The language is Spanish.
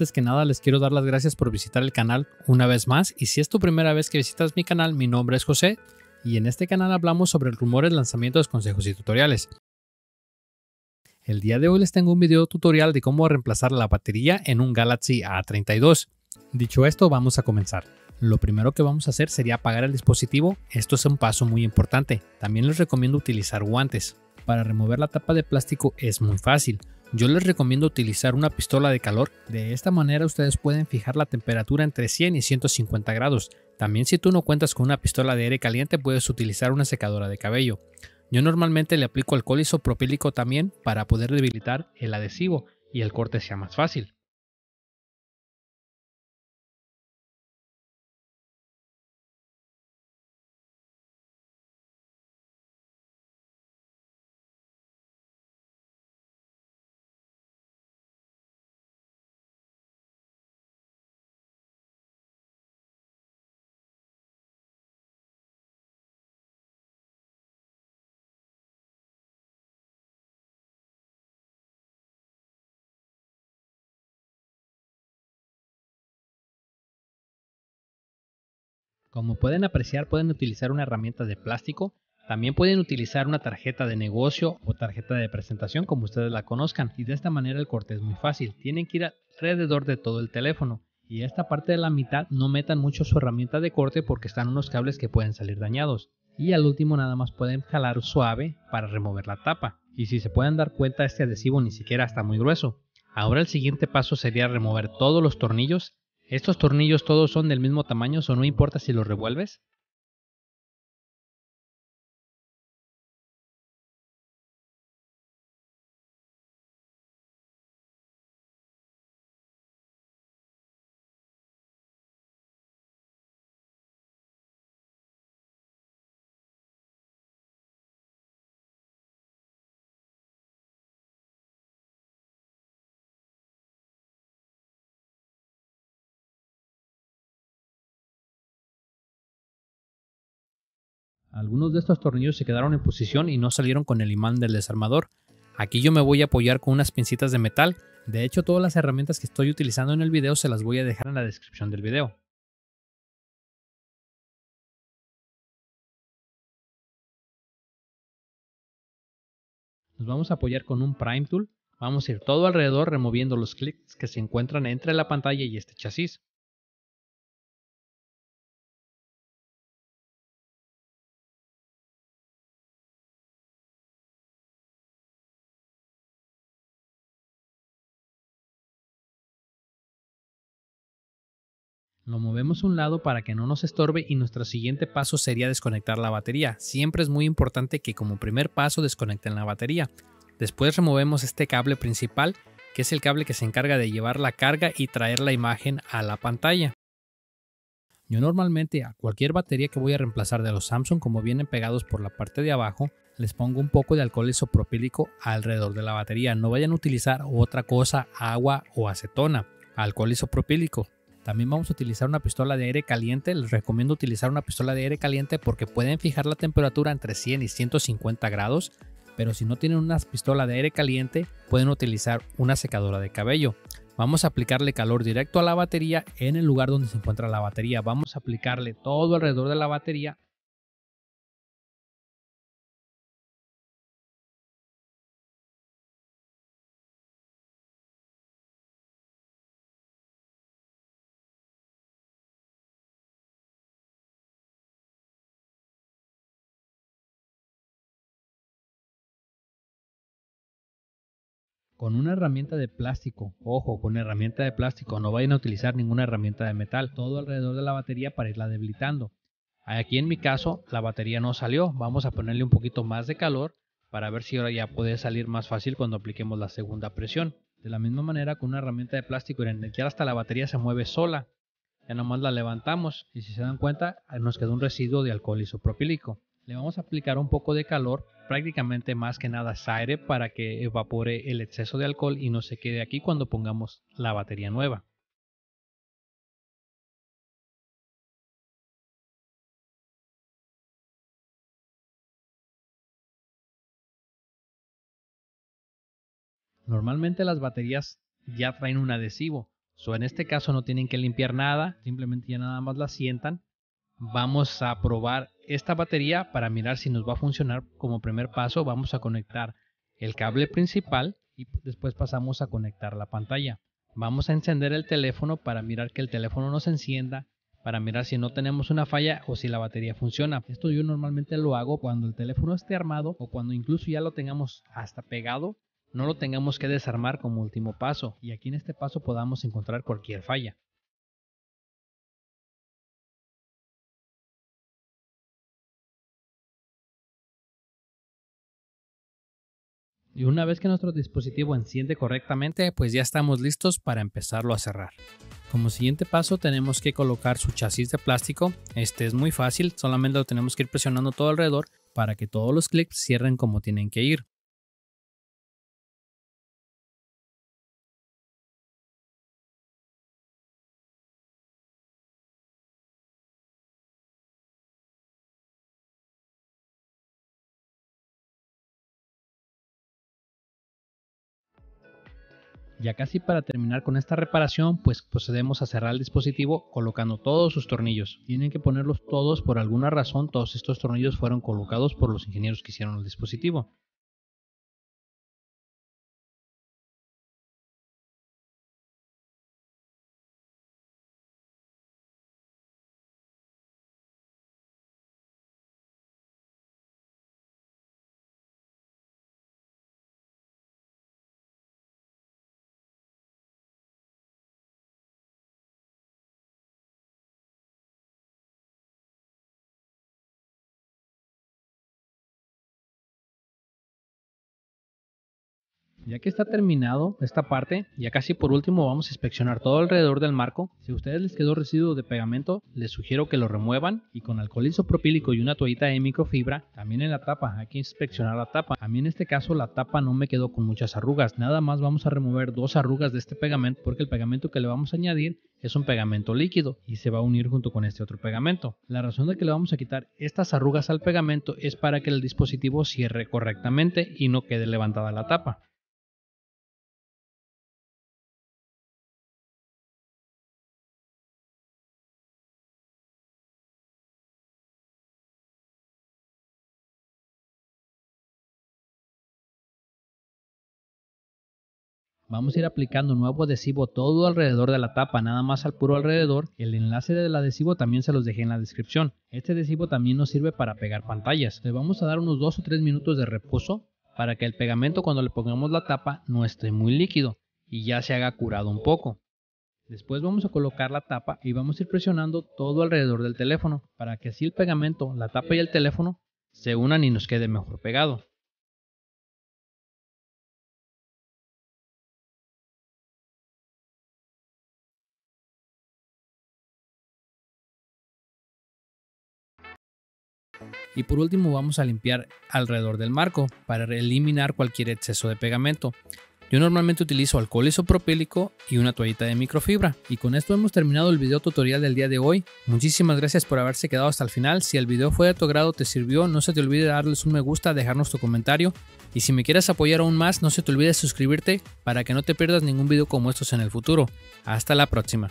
antes que nada les quiero dar las gracias por visitar el canal una vez más y si es tu primera vez que visitas mi canal, mi nombre es José y en este canal hablamos sobre rumores, lanzamientos, consejos y tutoriales. El día de hoy les tengo un video tutorial de cómo reemplazar la batería en un Galaxy A32. Dicho esto, vamos a comenzar. Lo primero que vamos a hacer sería apagar el dispositivo, esto es un paso muy importante. También les recomiendo utilizar guantes. Para remover la tapa de plástico es muy fácil yo les recomiendo utilizar una pistola de calor, de esta manera ustedes pueden fijar la temperatura entre 100 y 150 grados. También si tú no cuentas con una pistola de aire caliente puedes utilizar una secadora de cabello. Yo normalmente le aplico alcohol isopropílico también para poder debilitar el adhesivo y el corte sea más fácil. Como pueden apreciar, pueden utilizar una herramienta de plástico, también pueden utilizar una tarjeta de negocio o tarjeta de presentación como ustedes la conozcan y de esta manera el corte es muy fácil. Tienen que ir alrededor de todo el teléfono y esta parte de la mitad no metan mucho su herramienta de corte porque están unos cables que pueden salir dañados. Y al último nada más pueden jalar suave para remover la tapa. Y si se pueden dar cuenta este adhesivo ni siquiera está muy grueso. Ahora el siguiente paso sería remover todos los tornillos estos tornillos todos son del mismo tamaño, o no importa si los revuelves. Algunos de estos tornillos se quedaron en posición y no salieron con el imán del desarmador. Aquí yo me voy a apoyar con unas pincitas de metal. De hecho, todas las herramientas que estoy utilizando en el video se las voy a dejar en la descripción del video. Nos vamos a apoyar con un prime tool. Vamos a ir todo alrededor removiendo los clics que se encuentran entre la pantalla y este chasis. Lo movemos a un lado para que no nos estorbe y nuestro siguiente paso sería desconectar la batería. Siempre es muy importante que como primer paso desconecten la batería. Después removemos este cable principal, que es el cable que se encarga de llevar la carga y traer la imagen a la pantalla. Yo normalmente a cualquier batería que voy a reemplazar de los Samsung, como vienen pegados por la parte de abajo, les pongo un poco de alcohol isopropílico alrededor de la batería. No vayan a utilizar otra cosa, agua o acetona, alcohol isopropílico. También vamos a utilizar una pistola de aire caliente. Les recomiendo utilizar una pistola de aire caliente porque pueden fijar la temperatura entre 100 y 150 grados. Pero si no tienen una pistola de aire caliente, pueden utilizar una secadora de cabello. Vamos a aplicarle calor directo a la batería en el lugar donde se encuentra la batería. Vamos a aplicarle todo alrededor de la batería con una herramienta de plástico. Ojo, con herramienta de plástico, no vayan a utilizar ninguna herramienta de metal, todo alrededor de la batería para irla debilitando. Aquí en mi caso, la batería no salió, vamos a ponerle un poquito más de calor para ver si ahora ya puede salir más fácil cuando apliquemos la segunda presión. De la misma manera con una herramienta de plástico, ya hasta la batería se mueve sola. Ya nomás la levantamos y si se dan cuenta nos quedó un residuo de alcohol isopropílico le vamos a aplicar un poco de calor, prácticamente más que nada aire para que evapore el exceso de alcohol y no se quede aquí cuando pongamos la batería nueva. Normalmente las baterías ya traen un adhesivo, o en este caso no tienen que limpiar nada, simplemente ya nada más la sientan. Vamos a probar esta batería para mirar si nos va a funcionar. Como primer paso vamos a conectar el cable principal y después pasamos a conectar la pantalla. Vamos a encender el teléfono para mirar que el teléfono nos encienda, para mirar si no tenemos una falla o si la batería funciona. Esto yo normalmente lo hago cuando el teléfono esté armado o cuando incluso ya lo tengamos hasta pegado, no lo tengamos que desarmar como último paso y aquí en este paso podamos encontrar cualquier falla. Y una vez que nuestro dispositivo enciende correctamente, pues ya estamos listos para empezarlo a cerrar. Como siguiente paso tenemos que colocar su chasis de plástico. Este es muy fácil, solamente lo tenemos que ir presionando todo alrededor para que todos los clips cierren como tienen que ir. Ya casi para terminar con esta reparación, pues procedemos a cerrar el dispositivo colocando todos sus tornillos. Tienen que ponerlos todos, por alguna razón todos estos tornillos fueron colocados por los ingenieros que hicieron el dispositivo. Ya que está terminado esta parte, ya casi por último vamos a inspeccionar todo alrededor del marco. Si a ustedes les quedó residuo de pegamento, les sugiero que lo remuevan y con alcohol isopropílico y una toallita de microfibra, también en la tapa, hay que inspeccionar la tapa. A mí en este caso la tapa no me quedó con muchas arrugas, nada más vamos a remover dos arrugas de este pegamento porque el pegamento que le vamos a añadir es un pegamento líquido y se va a unir junto con este otro pegamento. La razón de que le vamos a quitar estas arrugas al pegamento es para que el dispositivo cierre correctamente y no quede levantada la tapa. Vamos a ir aplicando nuevo adhesivo todo alrededor de la tapa, nada más al puro alrededor. El enlace del adhesivo también se los dejé en la descripción. Este adhesivo también nos sirve para pegar pantallas. Le vamos a dar unos 2 o 3 minutos de reposo para que el pegamento cuando le pongamos la tapa no esté muy líquido y ya se haga curado un poco. Después vamos a colocar la tapa y vamos a ir presionando todo alrededor del teléfono para que así el pegamento, la tapa y el teléfono se unan y nos quede mejor pegado. Y por último vamos a limpiar alrededor del marco para eliminar cualquier exceso de pegamento. Yo normalmente utilizo alcohol isopropílico y una toallita de microfibra. Y con esto hemos terminado el video tutorial del día de hoy. Muchísimas gracias por haberse quedado hasta el final. Si el video fue de tu agrado, te sirvió, no se te olvide darles un me gusta, dejarnos tu comentario. Y si me quieres apoyar aún más, no se te olvide suscribirte para que no te pierdas ningún video como estos en el futuro. Hasta la próxima.